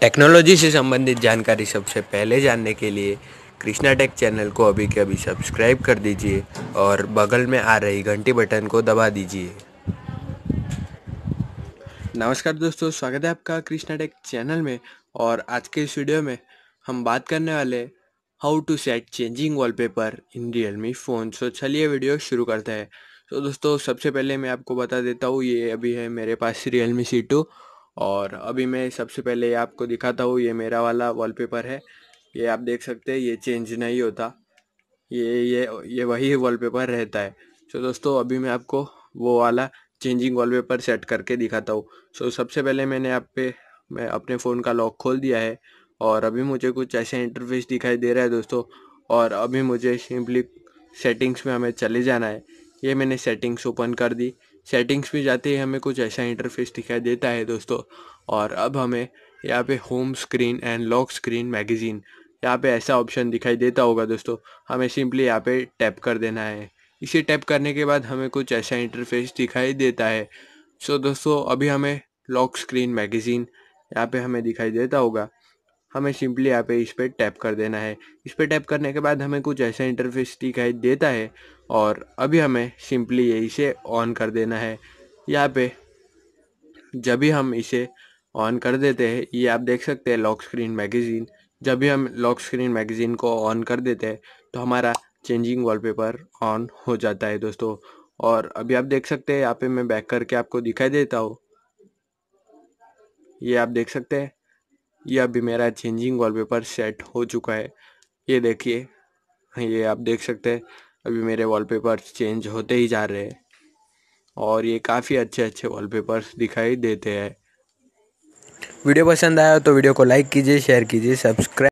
technology से संबंधित जानकारी सबसे पहले जानने के लिए कृष्णा टेक चैनल को अभी के अभी सब्सक्राइब कर दीजिए और बगल में आ रही घंटी बटन को दबा दीजिए नमस्कार दोस्तों स्वागत है आपका कृष्णा टेक चैनल में और आज के इस वीडियो में हम बात करने वाले how to set changing wallpaper in Realme phone so चलिए वीडियो शुरू करते हैं तो दोस्तों सबसे पहले मैं आपको बता देता हूँ ये अभी है मेरे पास रियलमी सी टू और अभी मैं सबसे पहले आपको दिखाता हूँ ये मेरा वाला वॉलपेपर है ये आप देख सकते हैं ये चेंज नहीं होता ये ये ये वही वॉलपेपर रहता है सो दोस्तों अभी मैं आपको वो वाला चेंजिंग वॉलपेपर सेट करके दिखाता हूँ सो सबसे पहले मैंने आप पे मैं अपने फ़ोन का लॉक खोल दिया है और अभी मुझे कुछ ऐसे इंटरफेस दिखाई दे रहा है दोस्तों और अभी मुझे सिंपली सेटिंग्स में हमें चले जाना है ये मैंने सेटिंग्स ओपन कर दी सेटिंग्स में जाते ही हमें कुछ ऐसा इंटरफेस दिखाई देता है दोस्तों और अब हमें यहाँ पे home screen and lock screen magazine यहाँ पे ऐसा ऑप्शन दिखाई देता होगा दोस्तों हमें सिंपली यहाँ पे टैप कर देना है इसे टैप करने के बाद हमें कुछ ऐसा इंटरफेस दिखाई देता है सो दोस्तों अभी हमें लॉक स्क्रीन मैगज़ीन यहाँ पे हमें दिखाई देता होगा हमें सिंपली यहाँ पे इस पर टैप कर देना है इस पर टैप करने के बाद हमें कुछ ऐसा इंटरफेस दिखाई देता है और अभी हमें सिंपली ये इसे ऑन कर देना है यहाँ पे जब भी हम इसे ऑन कर देते हैं ये आप देख सकते हैं लॉक स्क्रीन मैगज़ीन जब भी हम लॉक स्क्रीन मैगज़ीन को ऑन कर देते हैं तो हमारा चेंजिंग वॉलपेपर ऑन हो जाता है दोस्तों और अभी आप देख सकते हैं यहाँ पे मैं बैक करके आपको दिखाई देता हूँ ये आप देख सकते हैं यह अभी मेरा चेंजिंग वॉलपेपर सेट हो चुका है ये देखिए ये आप देख सकते हैं अभी मेरे वॉलपेपर चेंज होते ही जा रहे हैं और ये काफ़ी अच्छे अच्छे वॉलपेपर्स दिखाई देते हैं वीडियो पसंद आया तो वीडियो को लाइक कीजिए शेयर कीजिए सब्सक्राइब